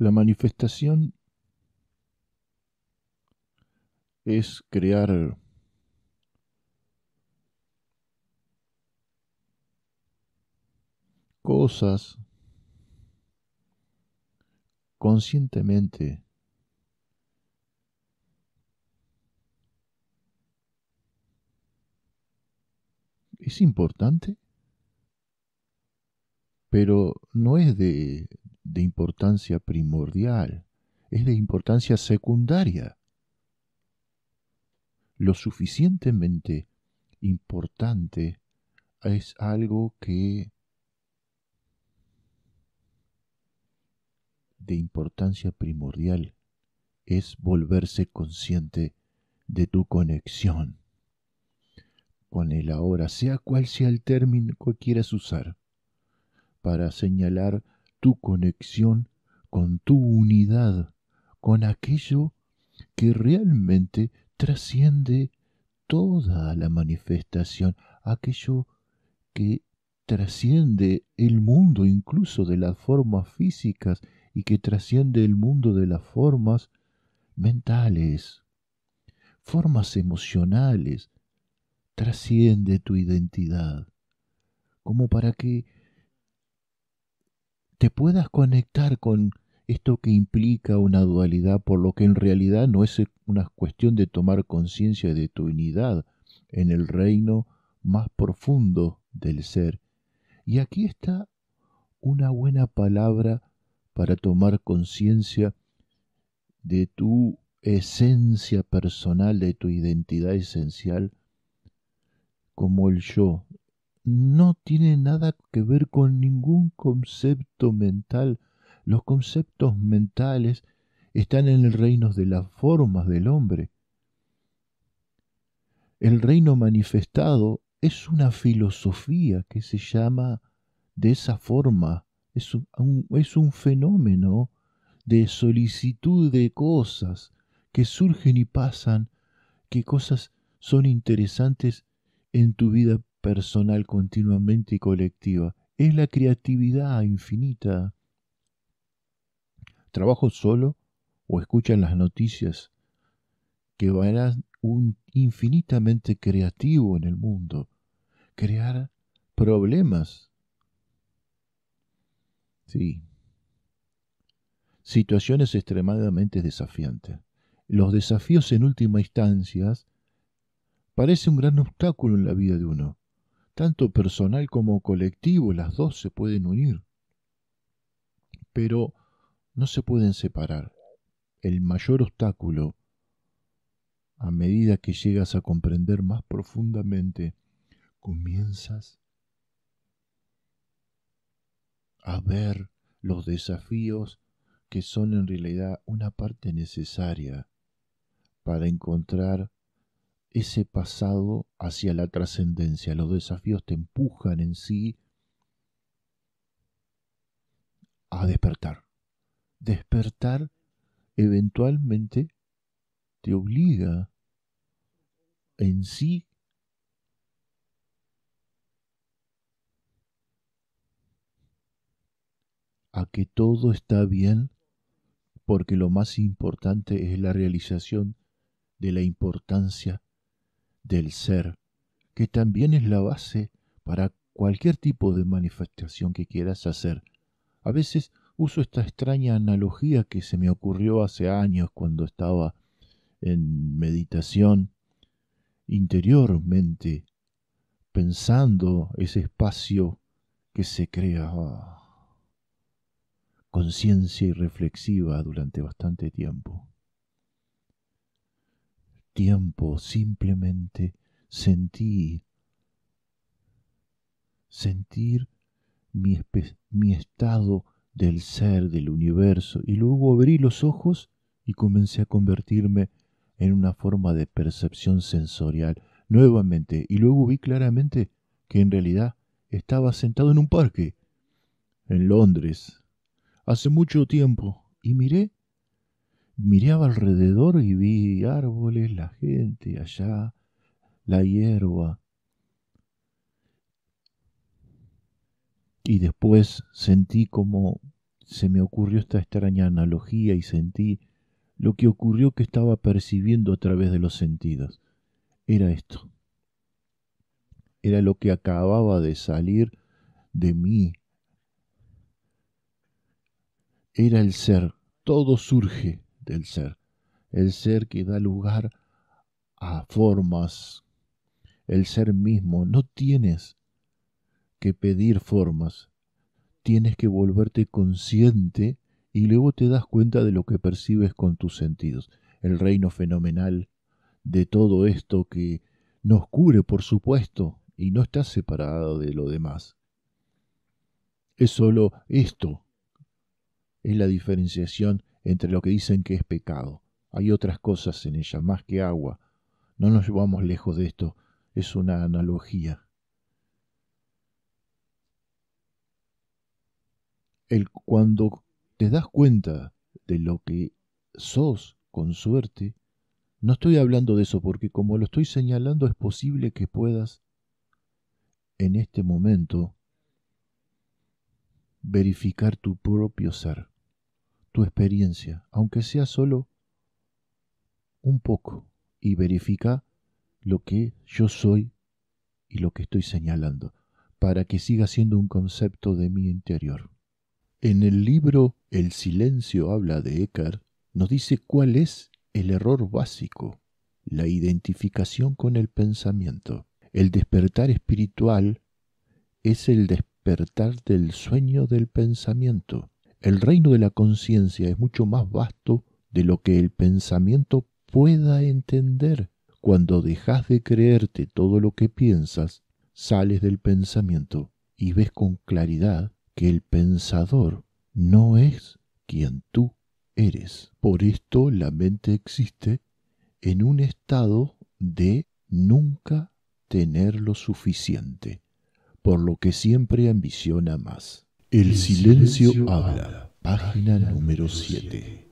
La manifestación es crear cosas conscientemente es importante pero no es de, de importancia primordial, es de importancia secundaria. Lo suficientemente importante es algo que de importancia primordial es volverse consciente de tu conexión con el ahora, sea cual sea el término que quieras usar, para señalar tu conexión, con tu unidad, con aquello que realmente trasciende toda la manifestación, aquello que trasciende el mundo incluso de las formas físicas y que trasciende el mundo de las formas mentales, formas emocionales, trasciende tu identidad, como para que te puedas conectar con esto que implica una dualidad, por lo que en realidad no es eh, una cuestión de tomar conciencia de tu unidad en el reino más profundo del ser. Y aquí está una buena palabra para tomar conciencia de tu esencia personal, de tu identidad esencial, como el yo, no tiene nada que ver con ningún concepto mental. Los conceptos mentales están en el reino de las formas del hombre. El reino manifestado es una filosofía que se llama de esa forma, es un, es un fenómeno de solicitud de cosas que surgen y pasan, que cosas son interesantes en tu vida personal continuamente y colectiva, es la creatividad infinita. Trabajo solo o escuchan las noticias que van un infinitamente creativo en el mundo, crear problemas. Sí. Situaciones extremadamente desafiantes. Los desafíos en última instancia parece un gran obstáculo en la vida de uno tanto personal como colectivo, las dos se pueden unir, pero no se pueden separar. El mayor obstáculo, a medida que llegas a comprender más profundamente, comienzas a ver los desafíos que son en realidad una parte necesaria para encontrar ese pasado hacia la trascendencia. Los desafíos te empujan en sí a despertar. Despertar eventualmente te obliga en sí a que todo está bien porque lo más importante es la realización de la importancia del ser, que también es la base para cualquier tipo de manifestación que quieras hacer. A veces uso esta extraña analogía que se me ocurrió hace años cuando estaba en meditación interiormente, pensando ese espacio que se crea ah, conciencia y reflexiva durante bastante tiempo tiempo simplemente sentí, sentir mi, mi estado del ser, del universo, y luego abrí los ojos y comencé a convertirme en una forma de percepción sensorial nuevamente, y luego vi claramente que en realidad estaba sentado en un parque, en Londres, hace mucho tiempo, y miré miraba alrededor y vi árboles, la gente allá, la hierba. Y después sentí como se me ocurrió esta extraña analogía y sentí lo que ocurrió que estaba percibiendo a través de los sentidos. Era esto. Era lo que acababa de salir de mí. Era el ser. Todo surge el ser, el ser que da lugar a formas, el ser mismo. No tienes que pedir formas, tienes que volverte consciente y luego te das cuenta de lo que percibes con tus sentidos. El reino fenomenal de todo esto que nos cubre, por supuesto, y no está separado de lo demás. Es sólo esto, es la diferenciación entre lo que dicen que es pecado. Hay otras cosas en ella, más que agua. No nos llevamos lejos de esto, es una analogía. El, cuando te das cuenta de lo que sos, con suerte, no estoy hablando de eso porque como lo estoy señalando es posible que puedas en este momento verificar tu propio ser experiencia, aunque sea solo un poco, y verifica lo que yo soy y lo que estoy señalando, para que siga siendo un concepto de mi interior. En el libro El silencio habla de Eckhart, nos dice cuál es el error básico, la identificación con el pensamiento. El despertar espiritual es el despertar del sueño del pensamiento. El reino de la conciencia es mucho más vasto de lo que el pensamiento pueda entender. Cuando dejas de creerte todo lo que piensas, sales del pensamiento y ves con claridad que el pensador no es quien tú eres. Por esto la mente existe en un estado de nunca tener lo suficiente, por lo que siempre ambiciona más. El silencio habla, página número 7.